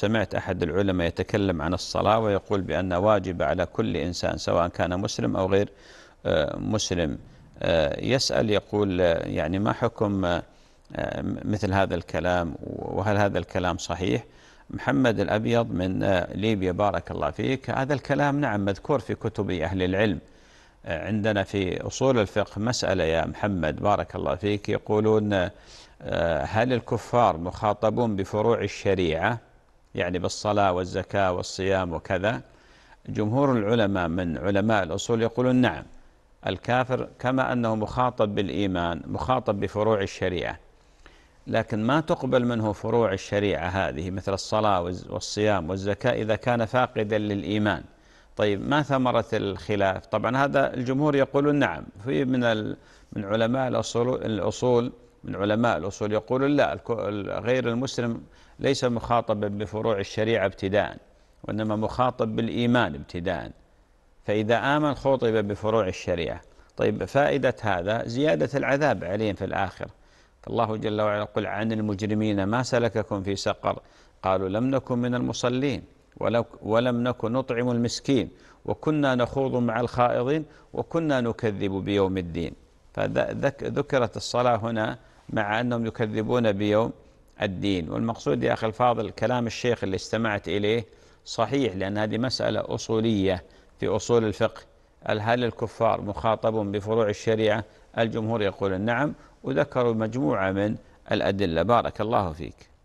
سمعت أحد العلماء يتكلم عن الصلاة ويقول بأن واجب على كل إنسان سواء كان مسلم أو غير آه، مسلم آه، يسأل يقول آه، يعني ما حكم مثل هذا الكلام وهل هذا الكلام صحيح محمد الأبيض من ليبيا بارك الله فيك هذا الكلام نعم مذكور في كتب أهل العلم عندنا في أصول الفقه مسألة يا محمد بارك الله فيك يقولون هل الكفار مخاطبون بفروع الشريعة يعني بالصلاة والزكاة والصيام وكذا جمهور العلماء من علماء الأصول يقولون نعم الكافر كما أنه مخاطب بالإيمان مخاطب بفروع الشريعة لكن ما تقبل منه فروع الشريعة هذه مثل الصلاة والصيام والزكاة إذا كان فاقدا للإيمان طيب ما ثمرة الخلاف طبعا هذا الجمهور يقولون نعم في من من علماء الأصول, الأصول من علماء الأصول يقول لا غير المسلم ليس مخاطبا بفروع الشريعة ابتداء وإنما مخاطب بالإيمان ابتداء فإذا آمن خطب بفروع الشريعة طيب فائدة هذا زيادة العذاب عليهم في الآخرة فالله جل وعلا يقول عن المجرمين ما سلككم في سقر قالوا لم نكن من المصلين ولم نكن نطعم المسكين وكنا نخوض مع الخائضين وكنا نكذب بيوم الدين فذكرت الصلاة هنا مع أنهم يكذبون بيوم الدين والمقصود يا أخي الفاضل كلام الشيخ اللي استمعت إليه صحيح لأن هذه مسألة أصولية في أصول الفقه هل الكفار مخاطبون بفروع الشريعة الجمهور يقول نعم وذكروا مجموعة من الأدلة بارك الله فيك